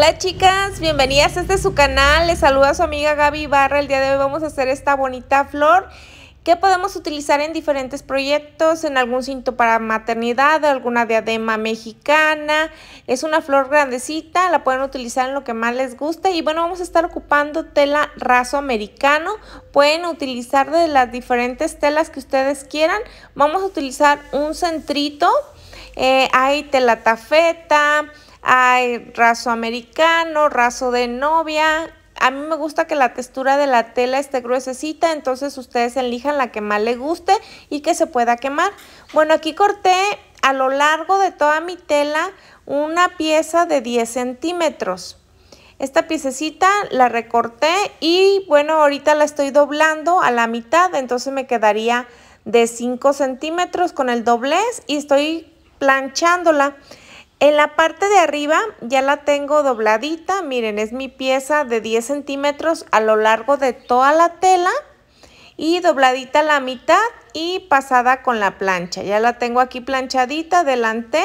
Hola chicas, bienvenidas a este su canal. Les saluda su amiga Gaby Barra. El día de hoy vamos a hacer esta bonita flor que podemos utilizar en diferentes proyectos, en algún cinto para maternidad, alguna diadema mexicana. Es una flor grandecita, la pueden utilizar en lo que más les guste. Y bueno, vamos a estar ocupando tela raso americano. Pueden utilizar de las diferentes telas que ustedes quieran. Vamos a utilizar un centrito. Eh, hay tela tafeta hay raso americano, raso de novia. A mí me gusta que la textura de la tela esté gruesecita, entonces ustedes elijan la que más les guste y que se pueda quemar. Bueno, aquí corté a lo largo de toda mi tela una pieza de 10 centímetros. Esta piececita la recorté y bueno, ahorita la estoy doblando a la mitad, entonces me quedaría de 5 centímetros con el doblez y estoy planchándola. En la parte de arriba ya la tengo dobladita, miren es mi pieza de 10 centímetros a lo largo de toda la tela y dobladita a la mitad y pasada con la plancha. Ya la tengo aquí planchadita, delante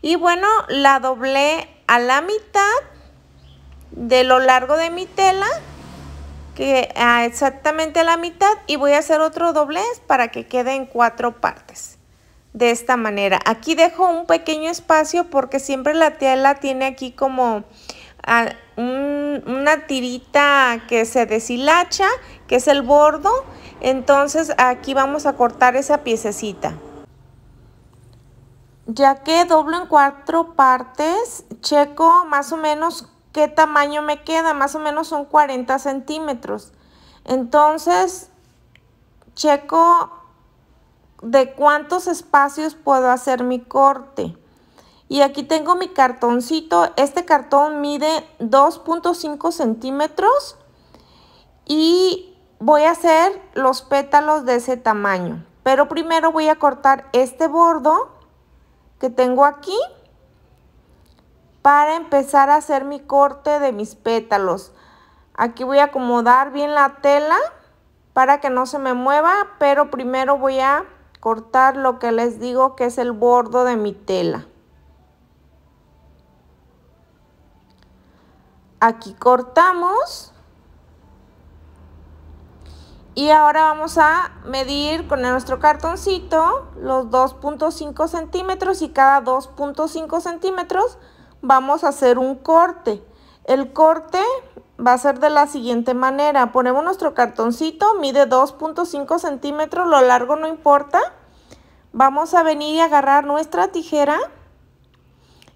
y bueno la doblé a la mitad de lo largo de mi tela que ah, a exactamente la mitad y voy a hacer otro doblez para que quede en cuatro partes de esta manera. Aquí dejo un pequeño espacio porque siempre la tela tiene aquí como ah, una tirita que se deshilacha, que es el bordo. Entonces aquí vamos a cortar esa piececita. Ya que doblo en cuatro partes, checo más o menos qué tamaño me queda. Más o menos son 40 centímetros. Entonces checo de cuántos espacios puedo hacer mi corte. Y aquí tengo mi cartoncito. Este cartón mide 2.5 centímetros y voy a hacer los pétalos de ese tamaño. Pero primero voy a cortar este bordo que tengo aquí para empezar a hacer mi corte de mis pétalos. Aquí voy a acomodar bien la tela para que no se me mueva, pero primero voy a cortar lo que les digo que es el bordo de mi tela. Aquí cortamos. Y ahora vamos a medir con nuestro cartoncito los 2.5 centímetros y cada 2.5 centímetros vamos a hacer un corte. El corte va a ser de la siguiente manera. Ponemos nuestro cartoncito, mide 2.5 centímetros, lo largo no importa. Vamos a venir y agarrar nuestra tijera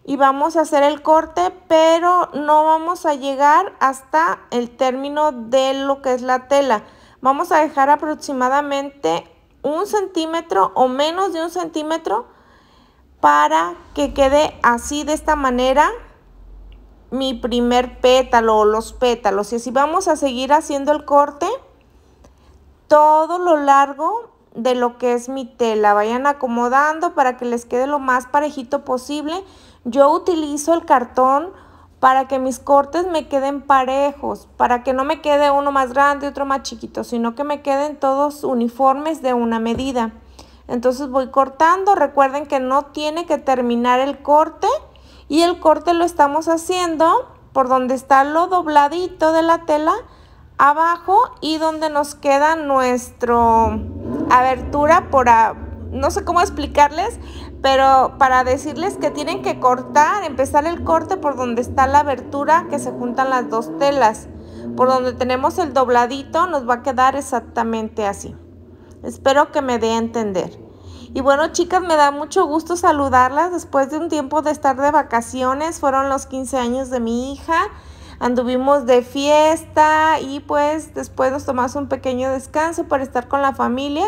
y vamos a hacer el corte, pero no vamos a llegar hasta el término de lo que es la tela. Vamos a dejar aproximadamente un centímetro o menos de un centímetro para que quede así de esta manera mi primer pétalo o los pétalos. Y así vamos a seguir haciendo el corte todo lo largo de lo que es mi tela. Vayan acomodando para que les quede lo más parejito posible. Yo utilizo el cartón para que mis cortes me queden parejos, para que no me quede uno más grande y otro más chiquito, sino que me queden todos uniformes de una medida. Entonces voy cortando, recuerden que no tiene que terminar el corte y el corte lo estamos haciendo por donde está lo dobladito de la tela abajo y donde nos queda nuestra abertura por no sé cómo explicarles pero para decirles que tienen que cortar empezar el corte por donde está la abertura que se juntan las dos telas por donde tenemos el dobladito nos va a quedar exactamente así espero que me dé a entender y bueno, chicas, me da mucho gusto saludarlas después de un tiempo de estar de vacaciones. Fueron los 15 años de mi hija. Anduvimos de fiesta y pues después nos tomamos un pequeño descanso para estar con la familia.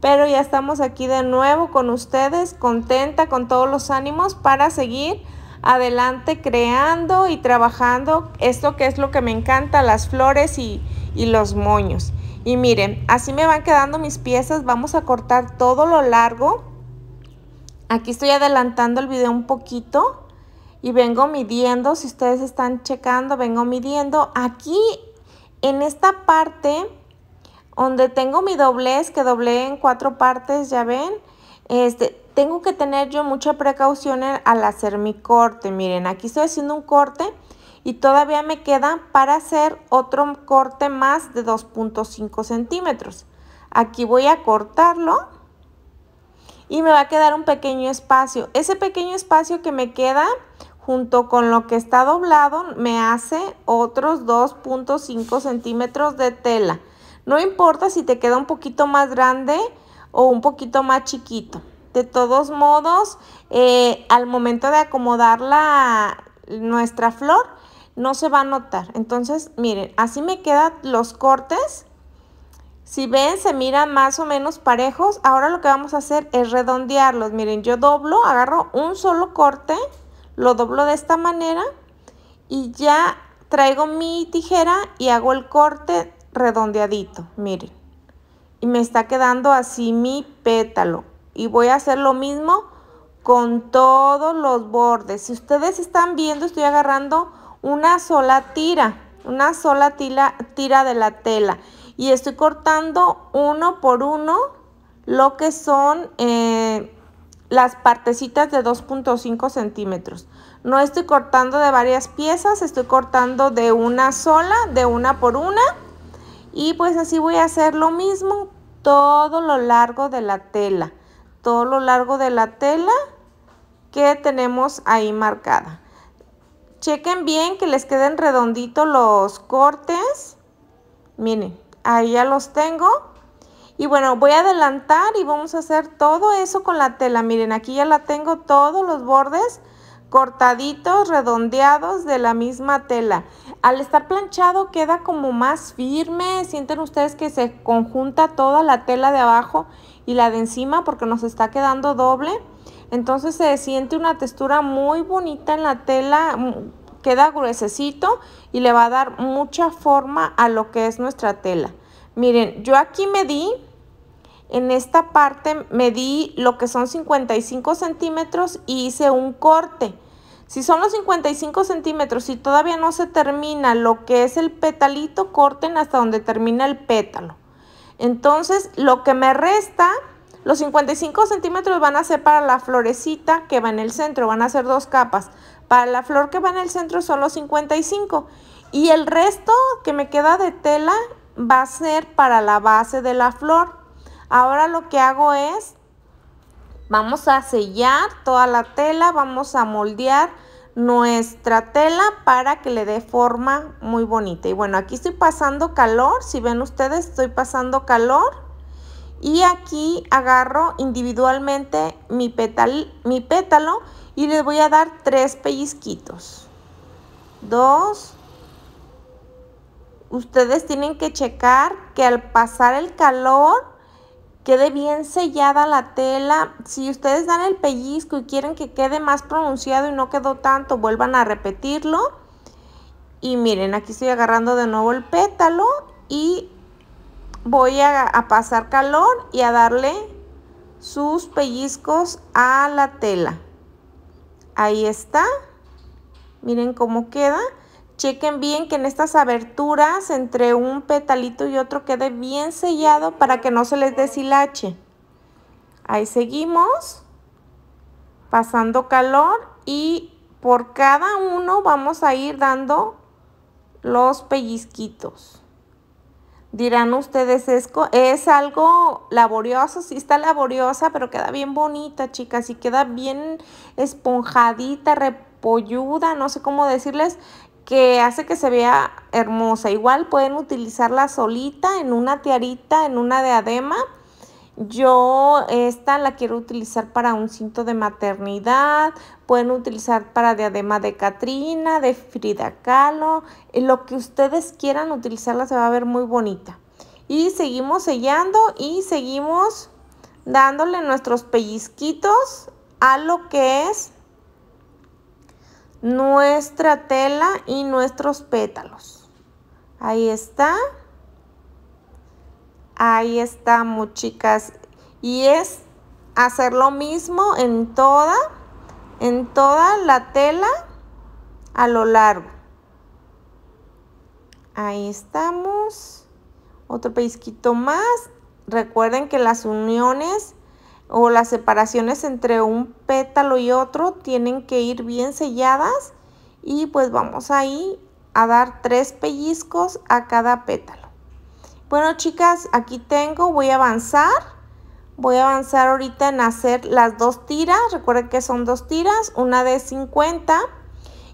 Pero ya estamos aquí de nuevo con ustedes, contenta, con todos los ánimos para seguir adelante creando y trabajando esto que es lo que me encanta, las flores y, los moños. Y miren, así me van quedando mis piezas, vamos a cortar todo lo largo. Aquí estoy adelantando el video un poquito y vengo midiendo, si ustedes están checando, vengo midiendo. Aquí en esta parte donde tengo mi doblez, que doblé en cuatro partes, ya ven, este, tengo que tener yo mucha precaución al hacer mi corte. Miren, aquí estoy haciendo un corte y todavía me queda para hacer otro corte más de 2.5 centímetros. Aquí voy a cortarlo y me va a quedar un pequeño espacio. Ese pequeño espacio que me queda junto con lo que está doblado me hace otros 2.5 centímetros de tela. No importa si te queda un poquito más grande o un poquito más chiquito. De todos modos, eh, al momento de acomodar la, nuestra flor, no se va a notar. Entonces, miren, así me quedan los cortes. Si ven, se miran más o menos parejos. Ahora lo que vamos a hacer es redondearlos. Miren, yo doblo, agarro un solo corte, lo doblo de esta manera y ya traigo mi tijera y hago el corte redondeadito. Miren, y me está quedando así mi pétalo y voy a hacer lo mismo con todos los bordes. Si ustedes están viendo, estoy agarrando una sola tira, una sola tira, de la tela y estoy cortando uno por uno lo que son eh, las partecitas de 2.5 centímetros. No estoy cortando de varias piezas, estoy cortando de una sola, de una por una. Y pues así voy a hacer lo mismo todo lo largo de la tela todo lo largo de la tela que tenemos ahí marcada. Chequen bien que les queden redonditos los cortes. Miren, ahí ya los tengo. Y bueno, voy a adelantar y vamos a hacer todo eso con la tela. Miren, aquí ya la tengo todos los bordes cortaditos, redondeados de la misma tela. Al estar planchado queda como más firme, sienten ustedes que se conjunta toda la tela de abajo y la de encima porque nos está quedando doble. Entonces se siente una textura muy bonita en la tela, queda gruesecito y le va a dar mucha forma a lo que es nuestra tela. Miren, yo aquí medí, en esta parte medí lo que son 55 centímetros y hice un corte. Si son los 55 centímetros y todavía no se termina lo que es el petalito, corten hasta donde termina el pétalo. Entonces, lo que me resta, los 55 centímetros van a ser para la florecita que va en el centro, van a ser dos capas. Para la flor que va en el centro son los 55. Y el resto que me queda de tela va a ser para la base de la flor. Ahora lo que hago es, vamos a sellar toda la tela, vamos a moldear nuestra tela para que le dé forma muy bonita. Y bueno, aquí estoy pasando calor, si ven ustedes estoy pasando calor. Y aquí agarro individualmente mi, mi pétalo y le voy a dar tres pellizquitos. Dos. Ustedes tienen que checar que al pasar el calor quede bien sellada la tela. Si ustedes dan el pellizco y quieren que quede más pronunciado y no quedó tanto, vuelvan a repetirlo. Y miren, aquí estoy agarrando de nuevo el pétalo y voy a, pasar calor y a darle sus pellizcos a la tela. Ahí está. Miren cómo queda. Chequen bien que en estas aberturas entre un petalito y otro quede bien sellado para que no se les deshilache. Ahí seguimos pasando calor y por cada uno vamos a ir dando los pellizquitos. Dirán ustedes, es, es algo laborioso, sí está laboriosa, pero queda bien bonita, chicas, y queda bien esponjadita, repolluda, no sé cómo decirles que hace que se vea hermosa. Igual pueden utilizarla solita, en una tiarita, en una diadema. Yo esta la quiero utilizar para un cinto de maternidad, pueden utilizar para diadema de Catrina, de Frida Kahlo, eh, lo que ustedes quieran utilizarla se va a ver muy bonita. Y seguimos sellando y seguimos dándole nuestros pellizquitos a lo que es nuestra tela y nuestros pétalos. Ahí está. Ahí estamos, chicas. Y es hacer lo mismo en toda, en toda la tela a lo largo. Ahí estamos. Otro pellizquito más. Recuerden que las uniones o las separaciones entre un pétalo y otro tienen que ir bien selladas y pues vamos ahí a dar tres pellizcos a cada pétalo. Bueno chicas, aquí tengo, voy a avanzar. Voy a avanzar ahorita en hacer las dos tiras, recuerden que son dos tiras, una de 50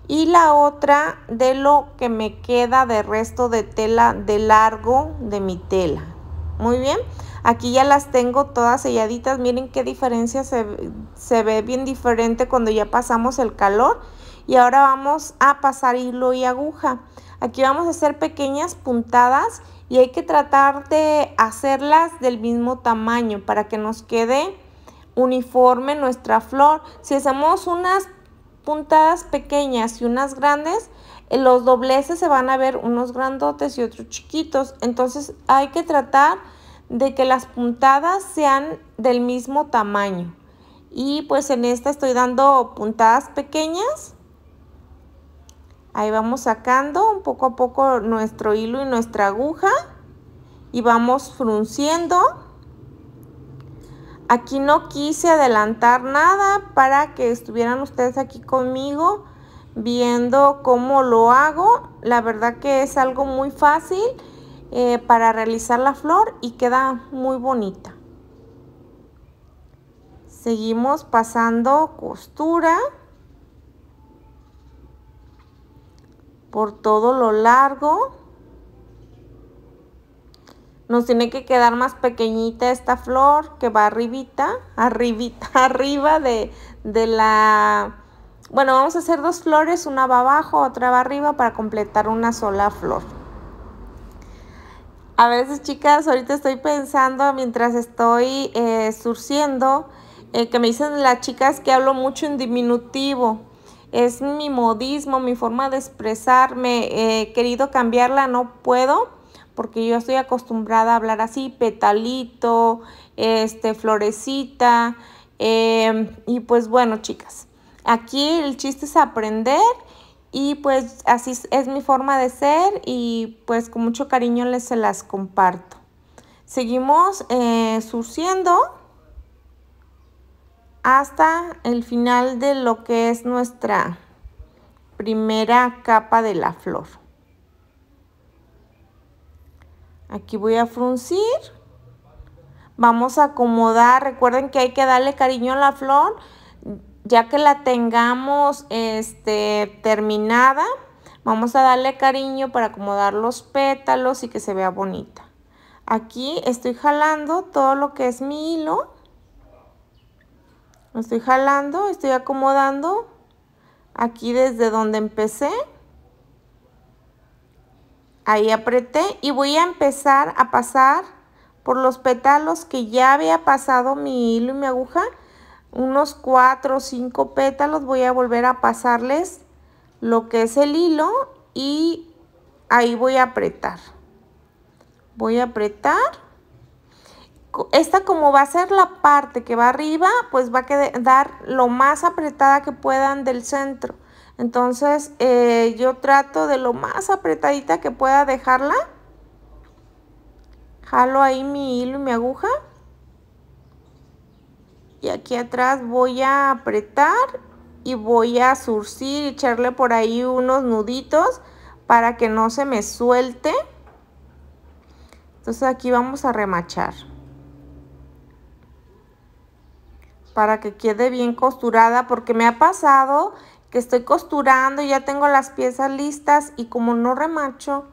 y la otra de lo que me queda de resto de tela de largo de mi tela. Muy bien, Aquí ya las tengo todas selladitas. Miren qué diferencia se, se ve bien diferente cuando ya pasamos el calor. Y ahora vamos a pasar hilo y aguja. Aquí vamos a hacer pequeñas puntadas y hay que tratar de hacerlas del mismo tamaño para que nos quede uniforme nuestra flor. Si hacemos unas puntadas pequeñas y unas grandes, eh, los dobleces se van a ver unos grandotes y otros chiquitos. Entonces hay que tratar de que las puntadas sean del mismo tamaño. Y pues en esta estoy dando puntadas pequeñas. Ahí vamos sacando un poco a poco nuestro hilo y nuestra aguja. Y vamos frunciendo. Aquí no quise adelantar nada para que estuvieran ustedes aquí conmigo viendo cómo lo hago. La verdad que es algo muy fácil eh, para realizar la flor y queda muy bonita. Seguimos pasando costura por todo lo largo. Nos tiene que quedar más pequeñita esta flor que va arribita, arribita, arriba de, de la... Bueno, vamos a hacer dos flores, una va abajo, otra va arriba para completar una sola flor. A veces, chicas, ahorita estoy pensando mientras estoy eh, surciendo, eh, que me dicen las chicas que hablo mucho en diminutivo. Es mi modismo, mi forma de expresarme. He querido cambiarla, no puedo, porque yo estoy acostumbrada a hablar así, petalito, este, florecita. Em, y pues bueno, chicas, aquí el chiste es aprender y pues así es mi forma de ser y pues con mucho cariño les se las comparto. Seguimos eh, surciendo hasta el final de lo que es nuestra primera capa de la flor. Aquí voy a fruncir. Vamos a acomodar. Recuerden que hay que darle cariño a la flor ya que la tengamos este, terminada, vamos a darle cariño para acomodar los pétalos y que se vea bonita. Aquí estoy jalando todo lo que es mi hilo. Estoy jalando, estoy acomodando aquí desde donde empecé. Ahí apreté y voy a empezar a pasar por los pétalos que ya había pasado mi hilo y mi aguja unos 4 o 5 pétalos voy a volver a pasarles lo que es el hilo y ahí voy a apretar voy a apretar esta como va a ser la parte que va arriba pues va a quedar lo más apretada que puedan del centro entonces eh, yo trato de lo más apretadita que pueda dejarla jalo ahí mi hilo y mi aguja y aquí atrás voy a apretar y voy a surcir y echarle por ahí unos nuditos para que no se me suelte. Entonces aquí vamos a remachar. Para que quede bien costurada porque me ha pasado que estoy costurando y ya tengo las piezas listas y como no remacho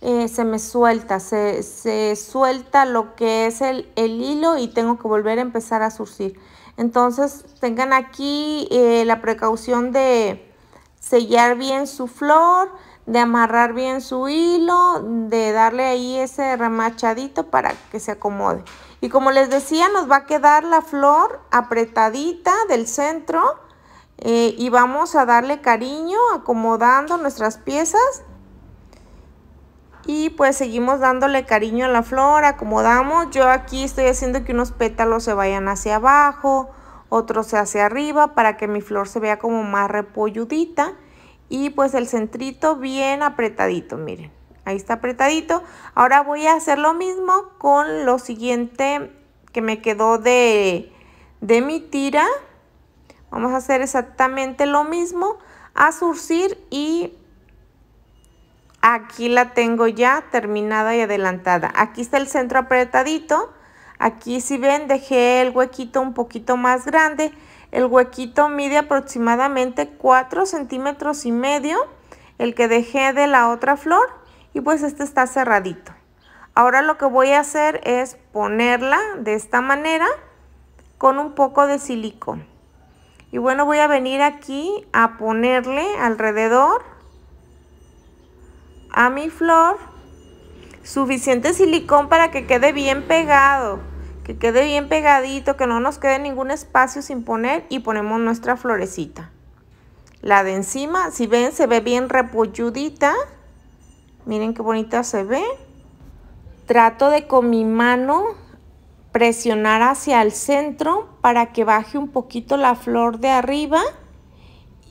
eh, se me suelta, se, se, suelta lo que es el, el hilo y tengo que volver a empezar a surcir. Entonces tengan aquí eh, la precaución de sellar bien su flor, de amarrar bien su hilo, de darle ahí ese remachadito para que se acomode. Y como les decía, nos va a quedar la flor apretadita del centro eh, y vamos a darle cariño acomodando nuestras piezas y pues seguimos dándole cariño a la flor, acomodamos. Yo aquí estoy haciendo que unos pétalos se vayan hacia abajo, otros hacia arriba para que mi flor se vea como más repolludita y pues el centrito bien apretadito, miren. Ahí está apretadito. Ahora voy a hacer lo mismo con lo siguiente que me quedó de, de mi tira. Vamos a hacer exactamente lo mismo, a surcir y Aquí la tengo ya terminada y adelantada. Aquí está el centro apretadito. Aquí si ven dejé el huequito un poquito más grande. El huequito mide aproximadamente 4 centímetros y medio. El que dejé de la otra flor. Y pues este está cerradito. Ahora lo que voy a hacer es ponerla de esta manera con un poco de silicón. Y bueno, voy a venir aquí a ponerle alrededor a mi flor suficiente silicón para que quede bien pegado, que quede bien pegadito, que no nos quede ningún espacio sin poner y ponemos nuestra florecita. La de encima, si ven, se ve bien repolludita. Miren qué bonita se ve. Trato de con mi mano presionar hacia el centro para que baje un poquito la flor de arriba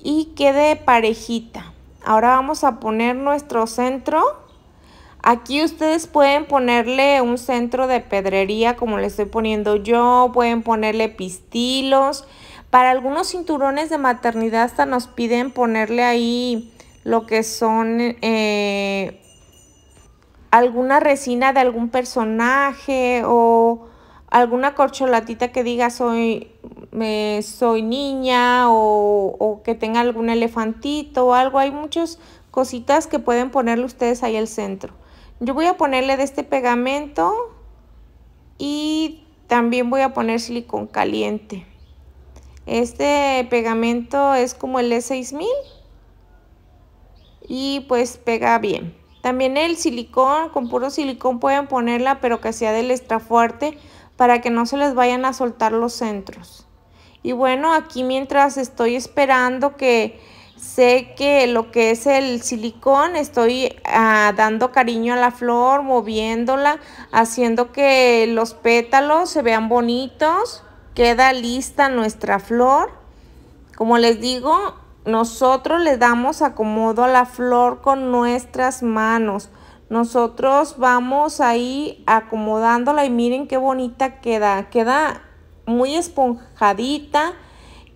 y quede parejita. Ahora vamos a poner nuestro centro. Aquí ustedes pueden ponerle un centro de pedrería como le estoy poniendo yo. Pueden ponerle pistilos. Para algunos cinturones de maternidad hasta nos piden ponerle ahí lo que son eh, alguna resina de algún personaje o alguna corcholatita que diga soy, me, soy niña o, o, que tenga algún elefantito o algo. Hay muchas cositas que pueden ponerle ustedes ahí al centro. Yo voy a ponerle de este pegamento y también voy a poner silicón caliente. Este pegamento es como el E6000 y pues pega bien. También el silicón, con puro silicón pueden ponerla, pero que sea del extra fuerte para que no se les vayan a soltar los centros. Y bueno, aquí mientras estoy esperando que sé que lo que es el silicón, estoy ah, dando cariño a la flor, moviéndola, haciendo que los pétalos se vean bonitos. Queda lista nuestra flor. Como les digo, nosotros le damos acomodo a la flor con nuestras manos. Nosotros vamos ahí acomodándola y miren qué bonita queda. Queda muy esponjadita,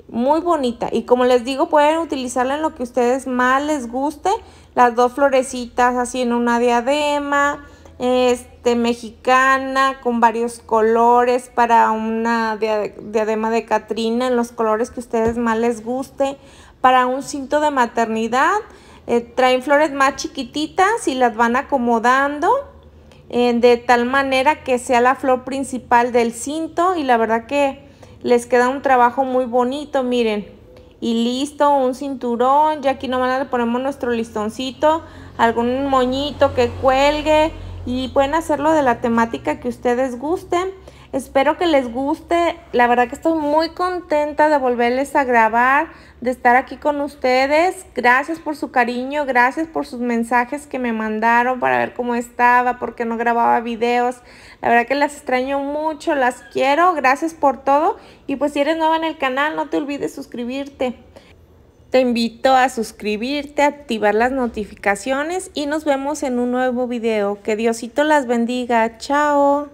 muy bonita. Y como les digo, pueden utilizarla en lo que ustedes más les guste. Las dos florecitas así en una diadema, este, mexicana, con varios colores para una diadema de Catrina, en los colores que ustedes más les guste. Para un cinto de maternidad eh, traen flores más chiquititas y las van acomodando eh, de tal manera que sea la flor principal del cinto y la verdad que les queda un trabajo muy bonito, miren. Y listo, un cinturón, ya aquí van le ponemos nuestro listoncito, algún moñito que cuelgue y pueden hacerlo de la temática que ustedes gusten. Espero que les guste. La verdad que estoy muy contenta de volverles a grabar, de estar aquí con ustedes. Gracias por su cariño, gracias por sus mensajes que me mandaron para ver cómo estaba, porque no grababa videos. La verdad que las extraño mucho, las quiero. Gracias por todo. Y pues si eres nueva en el canal, no te olvides suscribirte. Te invito a suscribirte, a activar las notificaciones y nos vemos en un nuevo video. Que Diosito las bendiga. Chao.